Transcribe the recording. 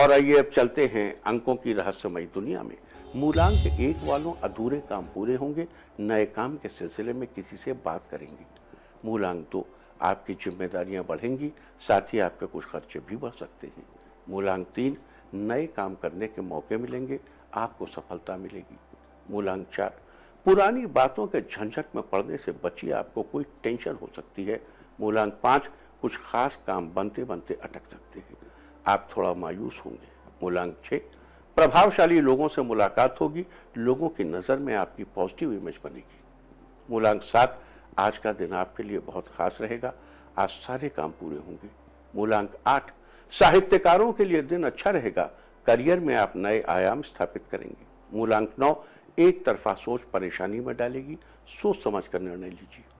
और आइए अब चलते हैं अंकों की रहस्यमय दुनिया में मूलांक एक वालों अधूरे काम पूरे होंगे नए काम के सिलसिले में किसी से बात करेंगे मूलांक दो आपकी जिम्मेदारियां बढ़ेंगी साथ ही आपके कुछ खर्चे भी बढ़ सकते हैं मूलांक तीन नए काम करने के मौके मिलेंगे आपको सफलता मिलेगी मूलांक चार पुरानी बातों के झंझट में पड़ने से बची आपको कोई टेंशन हो सकती है मूलांक पाँच कुछ खास काम बनते बनते अटक सकते हैं आप थोड़ा मायूस होंगे मूलांक छः प्रभावशाली लोगों से मुलाकात होगी लोगों की नज़र में आपकी पॉजिटिव इमेज बनेगी मूलांक सात आज का दिन आपके लिए बहुत खास रहेगा आज सारे काम पूरे होंगे मूलांक आठ साहित्यकारों के लिए दिन अच्छा रहेगा करियर में आप नए आयाम स्थापित करेंगे मूलांक नौ एक तरफा सोच परेशानी में डालेगी सोच समझ कर निर्णय लीजिए